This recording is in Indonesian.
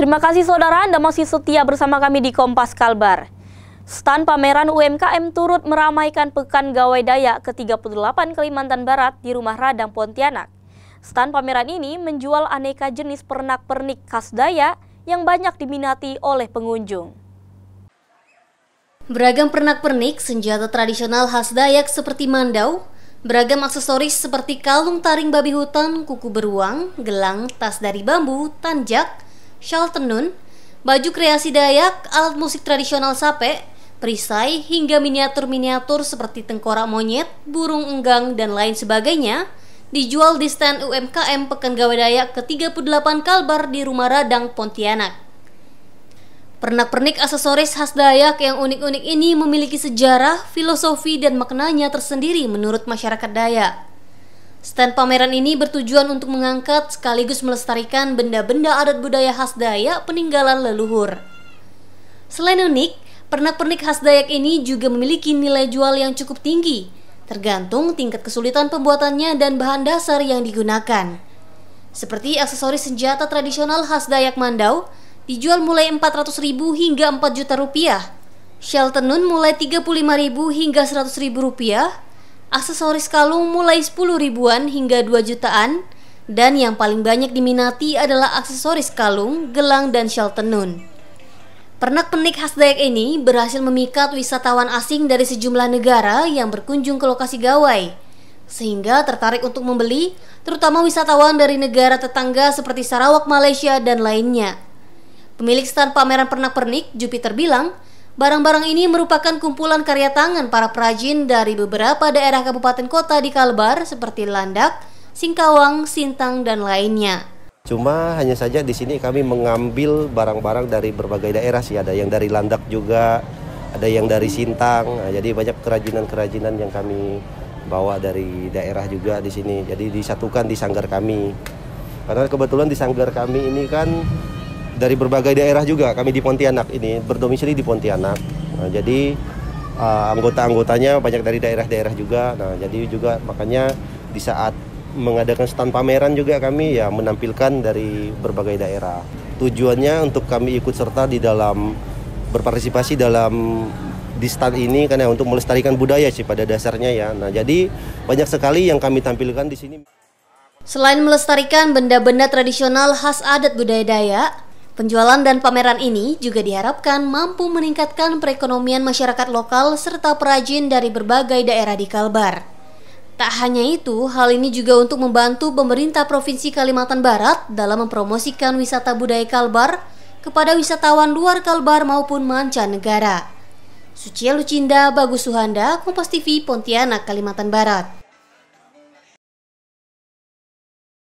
Terima kasih saudara Anda masih setia bersama kami di Kompas Kalbar. Stan pameran UMKM turut meramaikan Pekan Gawai Daya ke-38 Kalimantan Barat di Rumah Radang Pontianak. Stan pameran ini menjual aneka jenis pernak-pernik khas Dayak yang banyak diminati oleh pengunjung. Beragam pernak-pernik, senjata tradisional khas Dayak seperti mandau, beragam aksesoris seperti kalung taring babi hutan, kuku beruang, gelang, tas dari bambu, tanjak, shawl tenun, baju kreasi Dayak, alat musik tradisional Sape, perisai, hingga miniatur-miniatur seperti tengkorak monyet, burung enggang, dan lain sebagainya dijual di stand UMKM Pekan Gawai Dayak ke-38 Kalbar di Rumah Radang, Pontianak. Pernak-pernik aksesoris khas Dayak yang unik-unik ini memiliki sejarah, filosofi, dan maknanya tersendiri menurut masyarakat Dayak. Stand pameran ini bertujuan untuk mengangkat sekaligus melestarikan benda-benda adat budaya khas Dayak peninggalan leluhur. Selain unik, pernak-pernik khas Dayak ini juga memiliki nilai jual yang cukup tinggi, tergantung tingkat kesulitan pembuatannya dan bahan dasar yang digunakan. Seperti aksesoris senjata tradisional khas Dayak Mandau, dijual mulai 400.000 hingga 4 juta rupiah. Shell tenun mulai 35.000 hingga 100.000 rupiah, aksesoris kalung mulai 10 ribuan hingga 2 jutaan, dan yang paling banyak diminati adalah aksesoris kalung, gelang, dan shawl tenun. Pernak-pernik khas Dayak ini berhasil memikat wisatawan asing dari sejumlah negara yang berkunjung ke lokasi gawai, sehingga tertarik untuk membeli, terutama wisatawan dari negara tetangga seperti Sarawak, Malaysia, dan lainnya. Pemilik stand pameran pernak-pernik, Jupiter bilang, Barang-barang ini merupakan kumpulan karya tangan para perajin dari beberapa daerah kabupaten kota di Kalbar seperti Landak, Singkawang, Sintang, dan lainnya. Cuma hanya saja di sini kami mengambil barang-barang dari berbagai daerah sih, ada yang dari Landak juga, ada yang dari Sintang, nah, jadi banyak kerajinan-kerajinan yang kami bawa dari daerah juga di sini. Jadi disatukan di sanggar kami. Karena kebetulan di sanggar kami ini kan dari berbagai daerah juga kami di Pontianak ini berdomisili di Pontianak nah, jadi uh, anggota-anggotanya banyak dari daerah-daerah juga nah jadi juga makanya di saat mengadakan stand pameran juga kami ya menampilkan dari berbagai daerah tujuannya untuk kami ikut serta di dalam berpartisipasi dalam di stand ini karena ya, untuk melestarikan budaya sih pada dasarnya ya nah jadi banyak sekali yang kami tampilkan di sini Selain melestarikan benda-benda tradisional khas adat budaya Dayak, Penjualan dan pameran ini juga diharapkan mampu meningkatkan perekonomian masyarakat lokal serta perajin dari berbagai daerah di Kalbar. Tak hanya itu, hal ini juga untuk membantu pemerintah Provinsi Kalimantan Barat dalam mempromosikan wisata budaya Kalbar kepada wisatawan luar Kalbar maupun mancanegara. Suci Lucinda, Bagus Suhanda, Kompas TV, Pontianak, Kalimantan Barat.